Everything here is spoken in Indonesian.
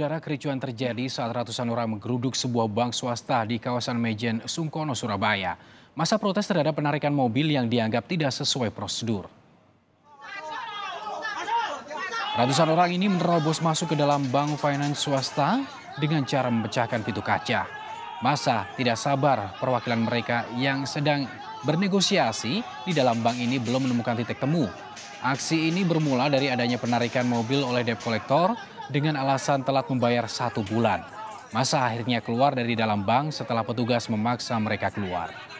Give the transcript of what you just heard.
Saudara kericuan terjadi saat ratusan orang menggeruduk sebuah bank swasta di kawasan Mejen Sungkono, Surabaya. Masa protes terhadap penarikan mobil yang dianggap tidak sesuai prosedur. Ratusan orang ini menerobos masuk ke dalam bank finance swasta dengan cara memecahkan pintu kaca. Masa tidak sabar perwakilan mereka yang sedang bernegosiasi di dalam bank ini belum menemukan titik temu. Aksi ini bermula dari adanya penarikan mobil oleh debt collector dengan alasan telat membayar satu bulan. Masa akhirnya keluar dari dalam bank setelah petugas memaksa mereka keluar.